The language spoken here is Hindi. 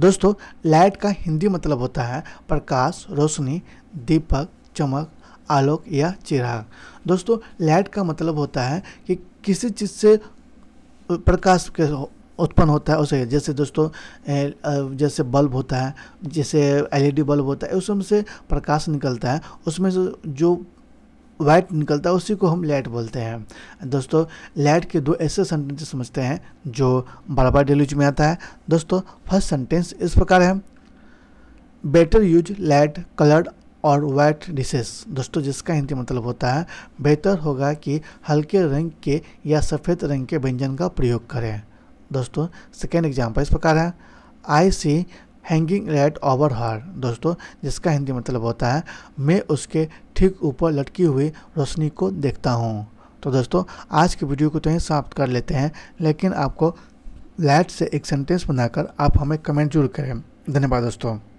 दोस्तों लाइट का हिंदी मतलब होता है प्रकाश रोशनी दीपक चमक आलोक या चिराग दोस्तों लाइट का मतलब होता है कि किसी चीज़ से प्रकाश के उत्पन्न होता है उसे जैसे दोस्तों जैसे बल्ब होता है जैसे एलईडी बल्ब होता है उसमें से प्रकाश निकलता है उसमें से जो वाइट निकलता है उसी को हम लेट बोलते हैं दोस्तों लेट के दो ऐसे सेंटेंस समझते हैं जो बार बार डेली यूज में आता है दोस्तों फर्स्ट सेंटेंस इस प्रकार है बेटर यूज लेट कलर्ड और वाइट डिशेस दोस्तों जिसका हिंदी मतलब होता है बेहतर होगा कि हल्के रंग के या सफ़ेद रंग के व्यंजन का प्रयोग करें दोस्तों सेकेंड एग्जाम्पल इस प्रकार है I see hanging light over her दोस्तों जिसका हिंदी मतलब होता है मैं उसके ठीक ऊपर लटकी हुई रोशनी को देखता हूँ तो दोस्तों आज की वीडियो को तो यहीं समाप्त कर लेते हैं लेकिन आपको लाइट से एक सेंटेंस बनाकर आप हमें कमेंट जरूर करें धन्यवाद दोस्तों